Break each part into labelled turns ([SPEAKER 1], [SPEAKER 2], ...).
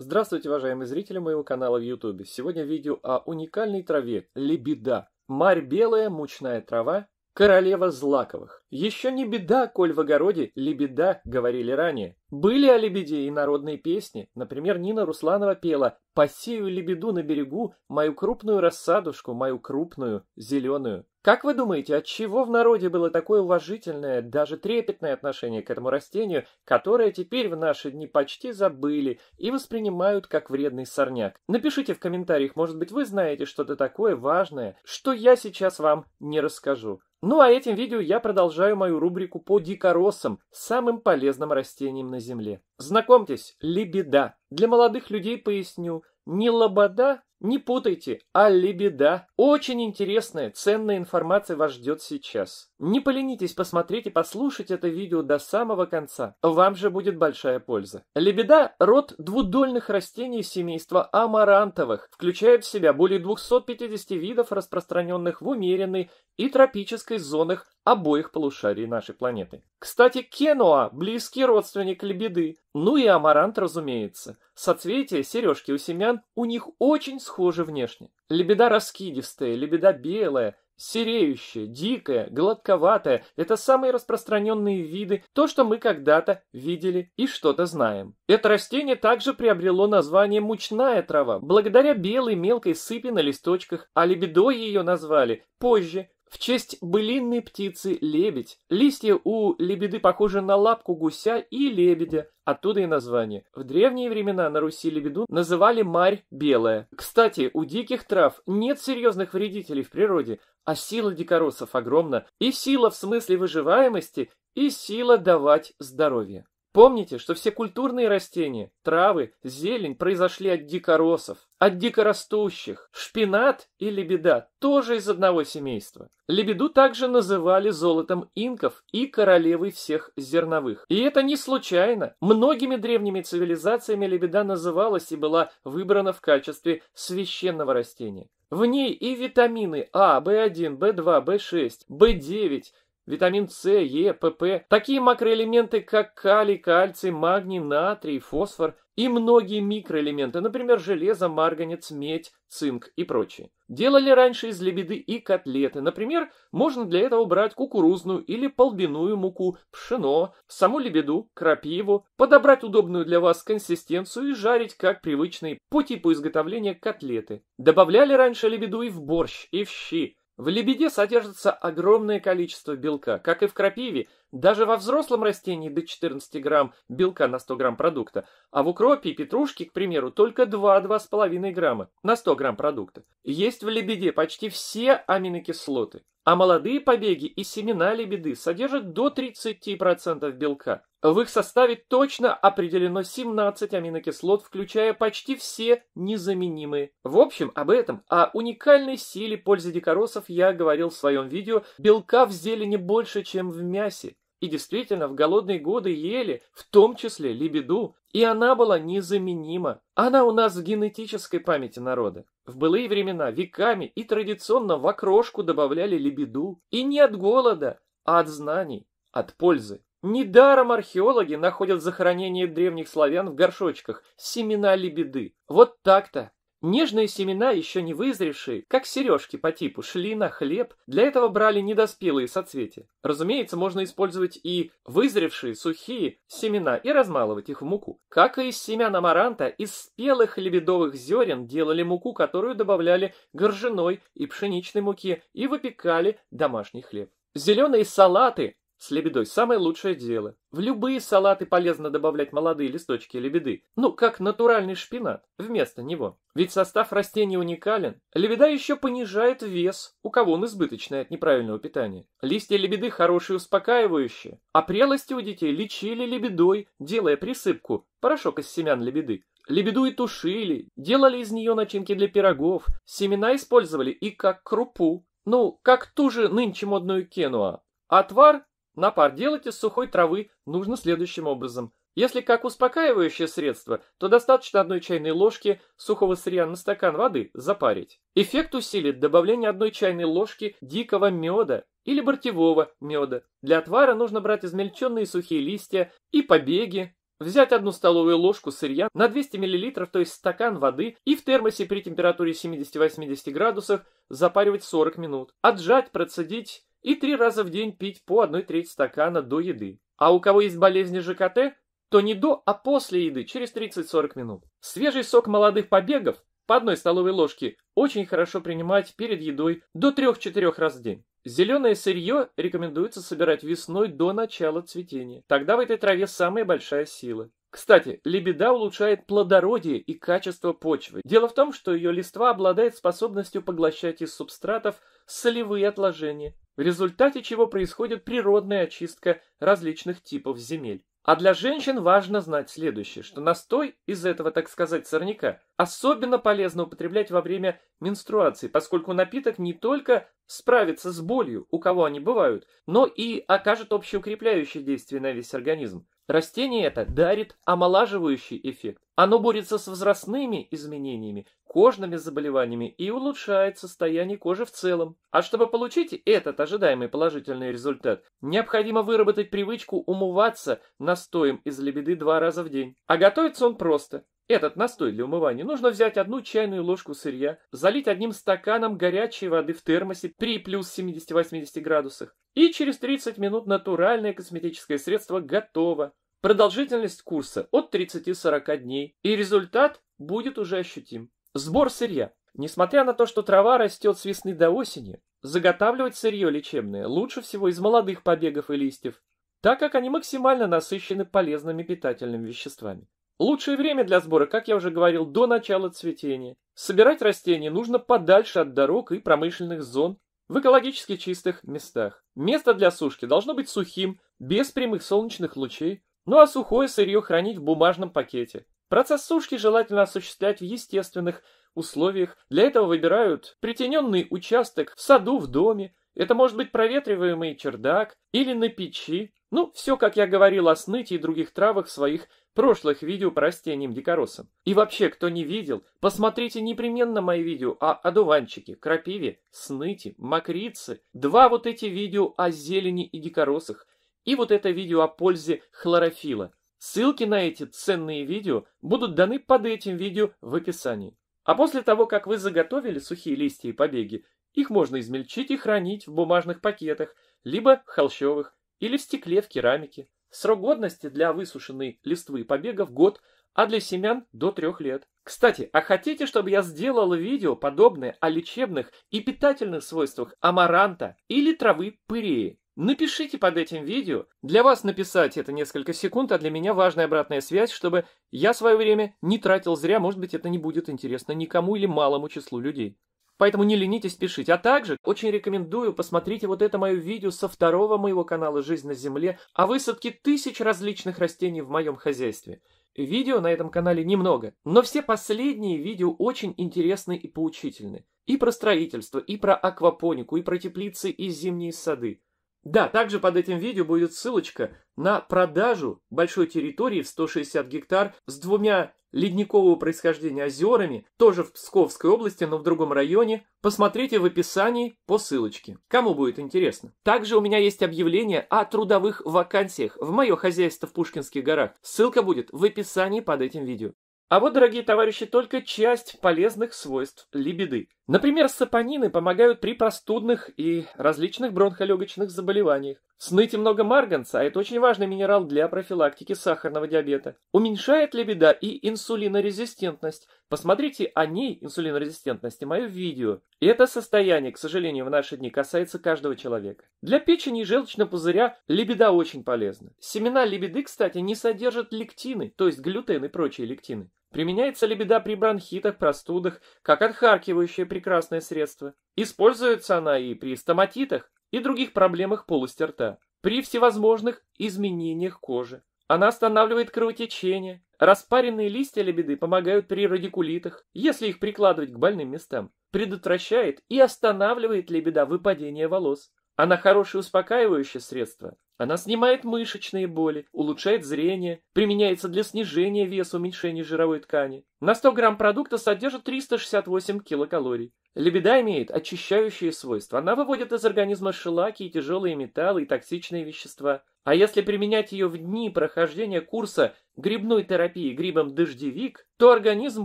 [SPEAKER 1] Здравствуйте, уважаемые зрители моего канала в YouTube. Сегодня видео о уникальной траве – лебеда. Марь белая, мучная трава, королева злаковых. Еще не беда, коль в огороде лебеда, говорили ранее. Были о лебеде и народные песни. Например, Нина Русланова пела «Посею лебеду на берегу, мою крупную рассадушку, мою крупную, зеленую». Как вы думаете, от чего в народе было такое уважительное, даже трепетное отношение к этому растению, которое теперь в наши дни почти забыли и воспринимают как вредный сорняк? Напишите в комментариях, может быть, вы знаете что-то такое важное, что я сейчас вам не расскажу. Ну а этим видео я продолжаю продолжаю мою рубрику по дикоросам, самым полезным растениям на земле. Знакомьтесь, лебеда. Для молодых людей поясню, не лобода, не путайте, а лебеда. Очень интересная, ценная информация вас ждет сейчас. Не поленитесь посмотреть и послушать это видео до самого конца. Вам же будет большая польза. Лебеда – род двудольных растений семейства амарантовых. Включает в себя более 250 видов, распространенных в умеренной и тропической зонах обоих полушарий нашей планеты. Кстати, кенуа – близкий родственник лебеды. Ну и амарант, разумеется. Соцветия, сережки у семян у них очень схожи внешне. Лебеда раскидистая, лебеда белая, Сереющая, дикая, гладковатая – это самые распространенные виды, то, что мы когда-то видели и что-то знаем. Это растение также приобрело название мучная трава, благодаря белой мелкой сыпи на листочках, а лебедой ее назвали позже, в честь былинной птицы лебедь. Листья у лебеды похожи на лапку гуся и лебедя, оттуда и название. В древние времена на Руси лебеду называли марь белая. Кстати, у диких трав нет серьезных вредителей в природе, а сила дикоросов огромна. И сила в смысле выживаемости, и сила давать здоровье. Помните, что все культурные растения, травы, зелень произошли от дикоросов, от дикорастущих. Шпинат и лебеда тоже из одного семейства. Лебеду также называли золотом инков и королевой всех зерновых. И это не случайно. Многими древними цивилизациями лебеда называлась и была выбрана в качестве священного растения. В ней и витамины А, В1, В2, В6, В9, витамин С, Е, ПП, такие макроэлементы, как калий, кальций, магний, натрий, фосфор и многие микроэлементы, например, железо, марганец, медь, цинк и прочие. Делали раньше из лебеды и котлеты. Например, можно для этого брать кукурузную или полбяную муку, пшено, саму лебеду, крапиву, подобрать удобную для вас консистенцию и жарить, как привычные, по типу изготовления котлеты. Добавляли раньше лебеду и в борщ, и в щи, в лебеде содержится огромное количество белка, как и в крапиве, даже во взрослом растении до 14 грамм белка на 100 грамм продукта, а в укропе и петрушке, к примеру, только 2-2,5 грамма на 100 грамм продукта. Есть в лебеде почти все аминокислоты, а молодые побеги и семена лебеды содержат до 30% белка. В их составе точно определено 17 аминокислот, включая почти все незаменимые. В общем, об этом, о уникальной силе пользы дикоросов я говорил в своем видео «Белка в зелени больше, чем в мясе». И действительно, в голодные годы ели, в том числе лебеду, и она была незаменима. Она у нас в генетической памяти народа. В былые времена веками и традиционно в окрошку добавляли лебеду. И не от голода, а от знаний, от пользы. Недаром археологи находят захоронения древних славян в горшочках, семена лебеды. Вот так-то. Нежные семена, еще не вызревшие, как сережки по типу, шли на хлеб. Для этого брали недоспелые соцветия. Разумеется, можно использовать и вызревшие, сухие семена и размалывать их в муку. Как и из семян амаранта, из спелых лебедовых зерен делали муку, которую добавляли горжиной и пшеничной муки и выпекали домашний хлеб. Зеленые салаты с лебедой самое лучшее дело. В любые салаты полезно добавлять молодые листочки лебеды. Ну, как натуральный шпинат, вместо него. Ведь состав растения уникален. Лебеда еще понижает вес, у кого он избыточный от неправильного питания. Листья лебеды хорошие успокаивающие. А прелости у детей лечили лебедой, делая присыпку, порошок из семян лебеды. Лебеду и тушили, делали из нее начинки для пирогов, семена использовали и как крупу. Ну, как ту же нынче модную кенуа. Отвар Напар делать из сухой травы нужно следующим образом. Если как успокаивающее средство, то достаточно одной чайной ложки сухого сырья на стакан воды запарить. Эффект усилит добавление одной чайной ложки дикого меда или бортевого меда. Для отвара нужно брать измельченные сухие листья и побеги, Взять одну столовую ложку сырья на 200 мл, то есть стакан воды, и в термосе при температуре 70-80 градусах запаривать 40 минут. Отжать, процедить и три раза в день пить по одной треть стакана до еды. А у кого есть болезни ЖКТ, то не до, а после еды, через 30-40 минут. Свежий сок молодых побегов по одной столовой ложке очень хорошо принимать перед едой до 3-4 раз в день. Зеленое сырье рекомендуется собирать весной до начала цветения. Тогда в этой траве самая большая сила. Кстати, лебеда улучшает плодородие и качество почвы. Дело в том, что ее листва обладает способностью поглощать из субстратов солевые отложения, в результате чего происходит природная очистка различных типов земель. А для женщин важно знать следующее, что настой из этого, так сказать, сорняка особенно полезно употреблять во время менструации, поскольку напиток не только справится с болью, у кого они бывают, но и окажет общеукрепляющее действие на весь организм. Растение это дарит омолаживающий эффект. Оно борется с возрастными изменениями, кожными заболеваниями и улучшает состояние кожи в целом. А чтобы получить этот ожидаемый положительный результат, необходимо выработать привычку умываться настоем из лебеды два раза в день. А готовится он просто этот настой для умывания, нужно взять одну чайную ложку сырья, залить одним стаканом горячей воды в термосе при плюс 70-80 градусах, и через 30 минут натуральное косметическое средство готово. Продолжительность курса от 30-40 дней, и результат будет уже ощутим. Сбор сырья. Несмотря на то, что трава растет с весны до осени, заготавливать сырье лечебное лучше всего из молодых побегов и листьев, так как они максимально насыщены полезными питательными веществами. Лучшее время для сбора, как я уже говорил, до начала цветения. Собирать растения нужно подальше от дорог и промышленных зон, в экологически чистых местах. Место для сушки должно быть сухим, без прямых солнечных лучей, ну а сухое сырье хранить в бумажном пакете. Процесс сушки желательно осуществлять в естественных условиях. Для этого выбирают притененный участок в саду, в доме. Это может быть проветриваемый чердак или на печи. Ну, все, как я говорил о сныте и других травах в своих прошлых видео по растениям дикоросам. И вообще, кто не видел, посмотрите непременно мои видео о одуванчике, крапиве, сныте, мокрице. Два вот эти видео о зелени и дикоросах. И вот это видео о пользе хлорофила. Ссылки на эти ценные видео будут даны под этим видео в описании. А после того, как вы заготовили сухие листья и побеги, их можно измельчить и хранить в бумажных пакетах, либо в холщовых, или в стекле в керамике. Срок годности для высушенной листвы побегов год, а для семян до трех лет. Кстати, а хотите, чтобы я сделал видео подобное о лечебных и питательных свойствах амаранта или травы пыреи? Напишите под этим видео. Для вас написать это несколько секунд, а для меня важная обратная связь, чтобы я свое время не тратил зря, может быть, это не будет интересно никому или малому числу людей. Поэтому не ленитесь, пишите. А также очень рекомендую, посмотрите вот это мое видео со второго моего канала «Жизнь на земле» о высадке тысяч различных растений в моем хозяйстве. Видео на этом канале немного, но все последние видео очень интересны и поучительны. И про строительство, и про аквапонику, и про теплицы и зимние сады. Да, также под этим видео будет ссылочка на продажу большой территории в 160 гектар с двумя ледникового происхождения озерами, тоже в Псковской области, но в другом районе. Посмотрите в описании по ссылочке, кому будет интересно. Также у меня есть объявление о трудовых вакансиях в мое хозяйство в Пушкинских горах. Ссылка будет в описании под этим видео. А вот, дорогие товарищи, только часть полезных свойств либиды. Например, сапонины помогают при простудных и различных бронхолегочных заболеваниях. Сныте много марганца, а это очень важный минерал для профилактики сахарного диабета. Уменьшает либидо и инсулинорезистентность. Посмотрите о ней, инсулинорезистентности, мое видео. И это состояние, к сожалению, в наши дни касается каждого человека. Для печени и желчного пузыря либидо очень полезно. Семена либиды, кстати, не содержат лектины, то есть глютен и прочие лектины. Применяется лебеда при бронхитах, простудах, как отхаркивающее прекрасное средство. Используется она и при стоматитах и других проблемах полости рта. При всевозможных изменениях кожи. Она останавливает кровотечение. Распаренные листья лебеды помогают при радикулитах, если их прикладывать к больным местам. Предотвращает и останавливает лебеда выпадение волос. Она хорошее успокаивающее средство, она снимает мышечные боли, улучшает зрение, применяется для снижения веса уменьшения жировой ткани. На 100 грамм продукта содержит 368 килокалорий. Лебеда имеет очищающие свойства. Она выводит из организма шелаки и тяжелые металлы и токсичные вещества. А если применять ее в дни прохождения курса грибной терапии грибом дождевик, то организм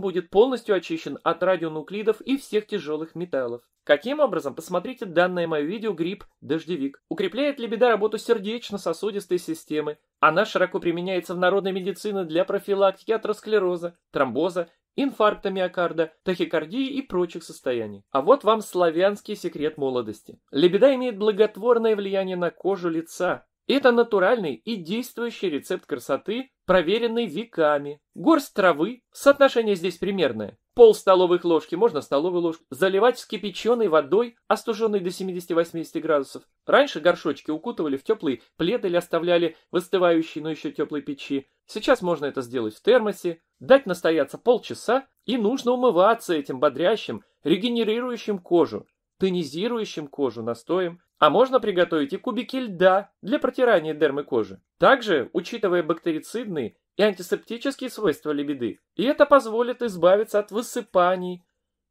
[SPEAKER 1] будет полностью очищен от радионуклидов и всех тяжелых металлов. Каким образом? Посмотрите данное мое видео «Гриб дождевик». Укрепляет ли беда работу сердечно-сосудистой системы? Она широко применяется в народной медицине для профилактики атеросклероза, тромбоза, инфаркта миокарда, тахикардии и прочих состояний. А вот вам славянский секрет молодости. Лебеда имеет благотворное влияние на кожу лица, это натуральный и действующий рецепт красоты, проверенный веками. Горсть травы, соотношение здесь примерное. Пол столовых ложки, можно столовую ложку, заливать вскипяченой водой, остуженной до 70-80 градусов. Раньше горшочки укутывали в теплый плед или оставляли в остывающей, но еще теплой печи. Сейчас можно это сделать в термосе, дать настояться полчаса, и нужно умываться этим бодрящим, регенерирующим кожу, тонизирующим кожу настоем, а можно приготовить и кубики льда для протирания дермы кожи. Также, учитывая бактерицидные и антисептические свойства лебеды, и это позволит избавиться от высыпаний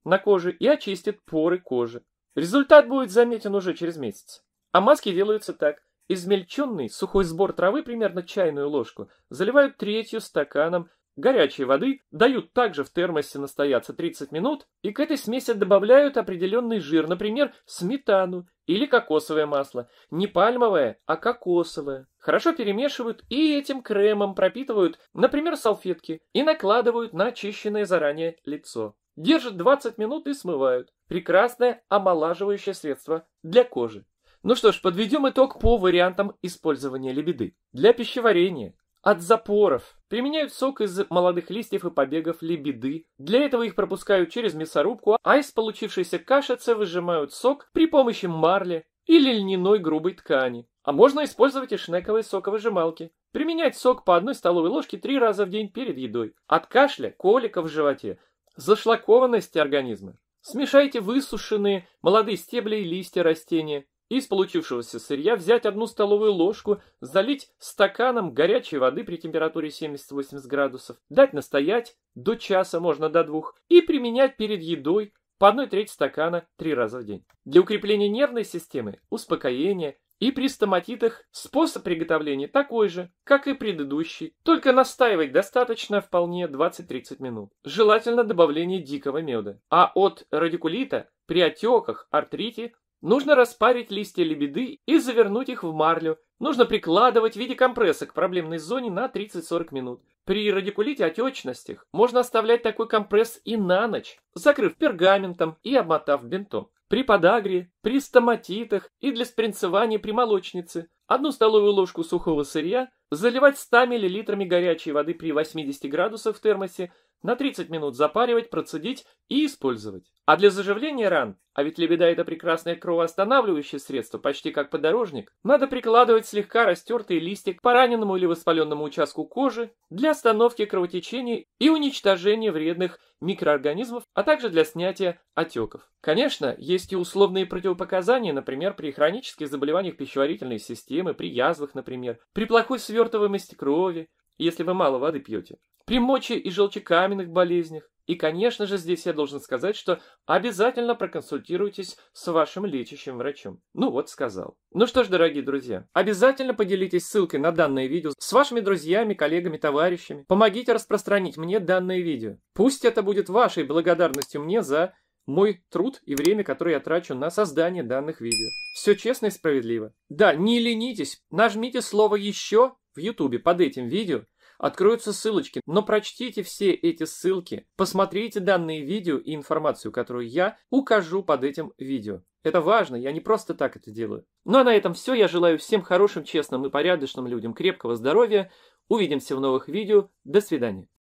[SPEAKER 1] на коже и очистит поры кожи. Результат будет заметен уже через месяц. А маски делаются так. Измельченный сухой сбор травы, примерно чайную ложку, заливают третью стаканом горячей воды дают также в термосе настояться 30 минут, и к этой смеси добавляют определенный жир, например, сметану или кокосовое масло. Не пальмовое, а кокосовое. Хорошо перемешивают и этим кремом пропитывают, например, салфетки, и накладывают на очищенное заранее лицо. Держат 20 минут и смывают. Прекрасное омолаживающее средство для кожи. Ну что ж, подведем итог по вариантам использования лебеды. Для пищеварения от запоров. Применяют сок из молодых листьев и побегов лебеды. Для этого их пропускают через мясорубку, а из получившейся кашицы выжимают сок при помощи марли или льняной грубой ткани. А можно использовать и шнековые соковыжималки. Применять сок по одной столовой ложке три раза в день перед едой. От кашля, колика в животе, зашлакованности организма. Смешайте высушенные молодые стебли и листья растения из получившегося сырья взять одну столовую ложку, залить стаканом горячей воды при температуре 70-80 градусов, дать настоять до часа, можно до двух, и применять перед едой по одной треть стакана три раза в день. Для укрепления нервной системы, успокоения и при стоматитах способ приготовления такой же, как и предыдущий, только настаивать достаточно вполне 20-30 минут. Желательно добавление дикого меда. А от радикулита при отеках, артрите Нужно распарить листья лебеды и завернуть их в марлю. Нужно прикладывать в виде компресса к проблемной зоне на 30-40 минут. При радикулите отечностях можно оставлять такой компресс и на ночь, закрыв пергаментом и обмотав бинтом. При подагре, при стоматитах и для спринцевания при молочнице одну столовую ложку сухого сырья – заливать 100 мл горячей воды при 80 градусах в термосе, на 30 минут запаривать, процедить и использовать. А для заживления ран, а ведь лебеда это прекрасное кровоостанавливающее средство, почти как подорожник, надо прикладывать слегка растертые листья к пораненному или воспаленному участку кожи для остановки кровотечений и уничтожения вредных микроорганизмов, а также для снятия отеков. Конечно, есть и условные противопоказания, например, при хронических заболеваниях пищеварительной системы, при язвах, например, при плохой свертке, свертываемости крови, если вы мало воды пьете, при моче и желчекаменных болезнях. И, конечно же, здесь я должен сказать, что обязательно проконсультируйтесь с вашим лечащим врачом. Ну вот, сказал. Ну что ж, дорогие друзья, обязательно поделитесь ссылкой на данное видео с вашими друзьями, коллегами, товарищами. Помогите распространить мне данное видео. Пусть это будет вашей благодарностью мне за мой труд и время, которое я трачу на создание данных видео. Все честно и справедливо. Да, не ленитесь, нажмите слово «еще» в Ютубе под этим видео откроются ссылочки, но прочтите все эти ссылки, посмотрите данные видео и информацию, которую я укажу под этим видео. Это важно, я не просто так это делаю. Ну а на этом все. Я желаю всем хорошим, честным и порядочным людям крепкого здоровья. Увидимся в новых видео. До свидания.